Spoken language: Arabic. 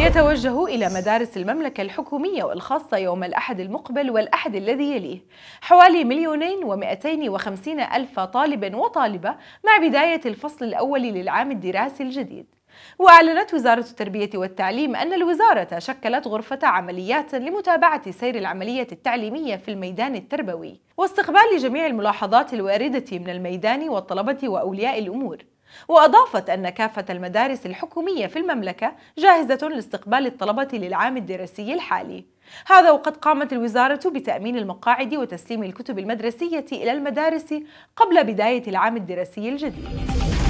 يتوجه إلى مدارس المملكة الحكومية والخاصة يوم الأحد المقبل والأحد الذي يليه حوالي مليونين ومئتين وخمسين ألف طالب وطالبة مع بداية الفصل الأول للعام الدراسي الجديد وأعلنت وزارة التربية والتعليم أن الوزارة شكلت غرفة عمليات لمتابعة سير العملية التعليمية في الميدان التربوي واستقبال جميع الملاحظات الواردة من الميدان والطلبة وأولياء الأمور وأضافت أن كافة المدارس الحكومية في المملكة جاهزة لاستقبال الطلبة للعام الدراسي الحالي هذا وقد قامت الوزارة بتأمين المقاعد وتسليم الكتب المدرسية إلى المدارس قبل بداية العام الدراسي الجديد